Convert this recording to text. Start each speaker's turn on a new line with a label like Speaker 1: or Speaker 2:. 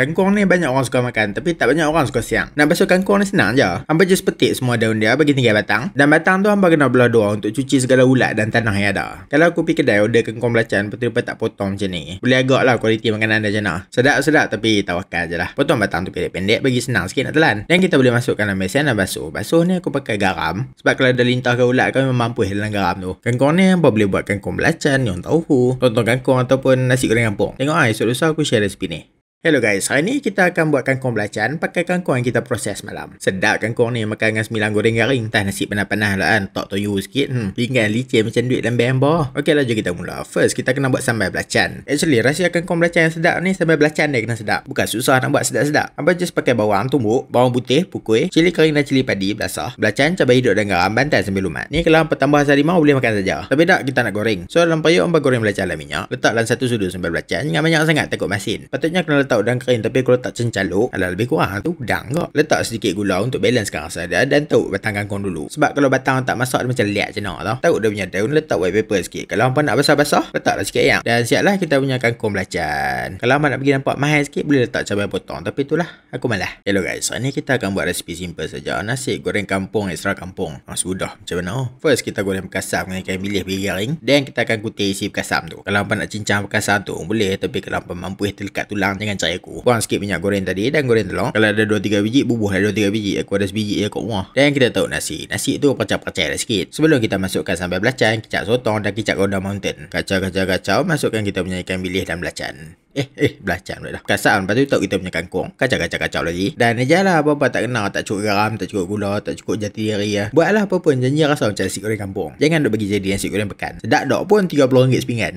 Speaker 1: Kangkung ni banyak orang suka makan tapi tak banyak orang suka siang. Nak basuh kangkung ni senang je. Hampa just petik semua daun dia bagi tinggal batang. Dan batang tu hampa kena belah dua untuk cuci segala ulat dan tanah yang ada. Kalau aku pergi kedai order kangkung belacan, betul dia tak potong macam ni. Boleh agak lah kualiti makanan dia jenak. Sedap-sedap tapi tawakal je lah. Potong batang tu pendek-pendek bagi senang sikit nak telan. Dan kita boleh masukkan dalam mesin dan basuh. Basuh ni aku pakai garam. Sebab kalau dah lintah ke ulat, kami mampu hilang garam tu. Kangkung ni hampa boleh buat kangkung belacan, yang tahu. Tonton kangkung ataupun nasi goreng kampung. Tengok ah, esok aku share resipi ni. Hello guys, hari ni kita akan buat kangkung belacan pakai kangkung yang kita proses malam. Sedap kangkung ni makan dengan sembilan goreng garing. Tak nasi panah-panah lah kan. Talk to you sikit. Hmm. Pinggan licin macam duit dalam bambo. Okey lah jom kita mula. First, kita kena buat sambal belacan. Actually, rahsia kangkung belacan yang sedap ni sambal belacan dia kena sedap. Bukan susah nak buat sedap-sedap. Apa just pakai bawang, tumbuk, bawang putih, pukul, cili kering dan cili padi, belasah, belacan, cabai hidup dan garam, bantai sambil lumat. Ni kalau hampa tambah asal limau boleh makan saja. Tapi tak, kita nak goreng. So, dalam payuk, hampa goreng belacan dalam minyak. Letak dalam satu sudu sambal belacan. Jangan banyak sangat, takut masin. Patutnya kena letak udang kering tapi kalau tak cencaluk adalah lebih kurang lah tu udang kok letak sedikit gula untuk balance kan rasa dia dan tahu batang kangkung dulu sebab kalau batang tak masak dia macam liat je nak tau tahu dia punya daun letak white paper sikit kalau hangpa nak basah-basah letaklah sikit air. dan siaplah kita punya kangkung belacan kalau hangpa nak pergi nampak mahal sikit boleh letak cabai potong tapi itulah aku malah hello guys hari ni kita akan buat resipi simple saja nasi goreng kampung ekstra kampung ha, sudah macam mana first kita goreng bekasam dengan kain bilis biring dan kita akan kutih isi bekasam tu kalau hangpa nak cincang bekasam tu boleh tapi kalau hangpa mampu terlekat tulang jangan cair aku Buang sikit minyak goreng tadi Dan goreng telur Kalau ada 2-3 biji Bubuh ada 2-3 biji Aku ada sebiji je kot muah Dan kita tahu nasi Nasi tu pecah-pecah lah sikit Sebelum kita masukkan sambal belacan Kicap sotong dan kicap godam mountain Kacau-kacau-kacau Masukkan kita punya ikan bilis dan belacan Eh eh belacan pula dah Kasam lepas tu kita punya kangkung Kacau-kacau-kacau lagi Dan ni apa-apa tak kenal Tak cukup garam Tak cukup gula Tak cukup jati diri lah Buatlah apa pun Janji rasa macam nasi goreng kampung Jangan duk bagi jadi nasi goreng pekan Sedap dok pun RM30 sepinggan